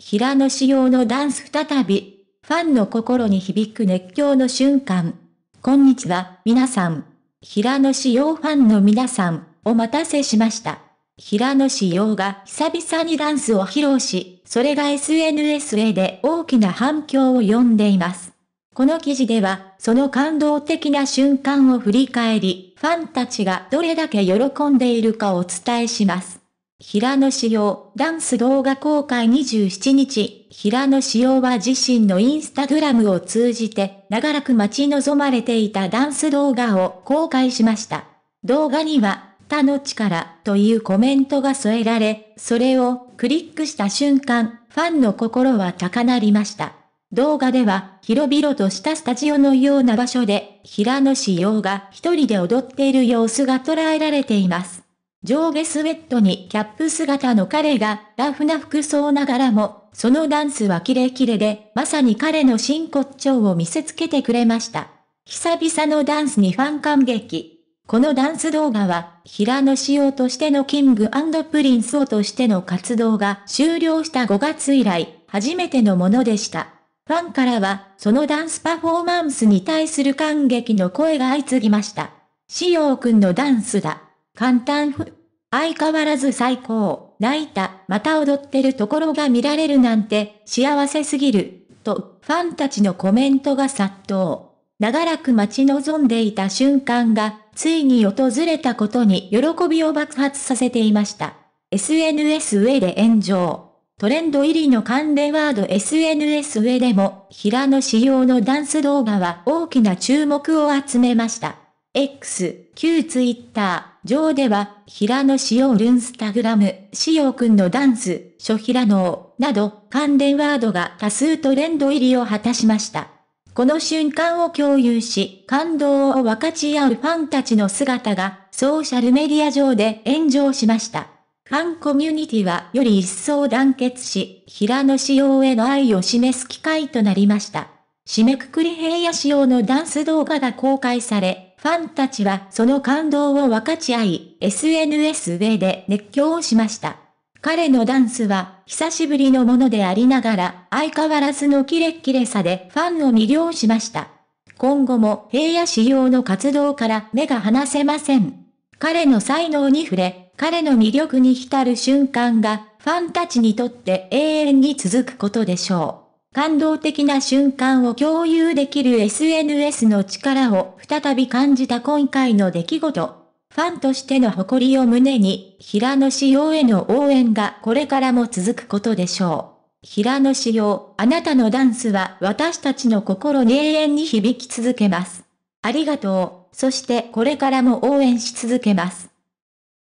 平野仕様のダンス再び、ファンの心に響く熱狂の瞬間。こんにちは、皆さん。平野仕様ファンの皆さん、お待たせしました。平野仕様が久々にダンスを披露し、それが SNS で大きな反響を呼んでいます。この記事では、その感動的な瞬間を振り返り、ファンたちがどれだけ喜んでいるかをお伝えします。平野紫耀、ダンス動画公開27日、平野紫耀は自身のインスタグラムを通じて、長らく待ち望まれていたダンス動画を公開しました。動画には、他の力というコメントが添えられ、それをクリックした瞬間、ファンの心は高鳴りました。動画では、広々としたスタジオのような場所で、平野紫耀が一人で踊っている様子が捉えられています。上下スウェットにキャップ姿の彼が、ラフな服装ながらも、そのダンスはキレキレで、まさに彼の真骨頂を見せつけてくれました。久々のダンスにファン感激。このダンス動画は、平野仕様としてのキングプリンスをとしての活動が終了した5月以来、初めてのものでした。ファンからは、そのダンスパフォーマンスに対する感激の声が相次ぎました。仕様くんのダンスだ。簡単ふ。相変わらず最高。泣いた、また踊ってるところが見られるなんて、幸せすぎる。と、ファンたちのコメントが殺到。長らく待ち望んでいた瞬間が、ついに訪れたことに喜びを爆発させていました。SNS 上で炎上。トレンド入りの関連ワード SNS 上でも、平野仕様のダンス動画は大きな注目を集めました。X、旧 Twitter 上では、平野紫耀ルンスタグラム、紫耀くんのダンス、諸平野など、関連ワードが多数トレンド入りを果たしました。この瞬間を共有し、感動を分かち合うファンたちの姿が、ソーシャルメディア上で炎上しました。ファンコミュニティはより一層団結し、平野紫耀への愛を示す機会となりました。締めくくり平野仕様のダンス動画が公開され、ファンたちはその感動を分かち合い、SNS 上で熱狂をしました。彼のダンスは、久しぶりのものでありながら、相変わらずのキレッキレさでファンを魅了しました。今後も平野仕様の活動から目が離せません。彼の才能に触れ、彼の魅力に浸る瞬間が、ファンたちにとって永遠に続くことでしょう。感動的な瞬間を共有できる SNS の力を再び感じた今回の出来事。ファンとしての誇りを胸に、平野紫耀への応援がこれからも続くことでしょう。平野紫耀、あなたのダンスは私たちの心に永遠に響き続けます。ありがとう。そしてこれからも応援し続けます。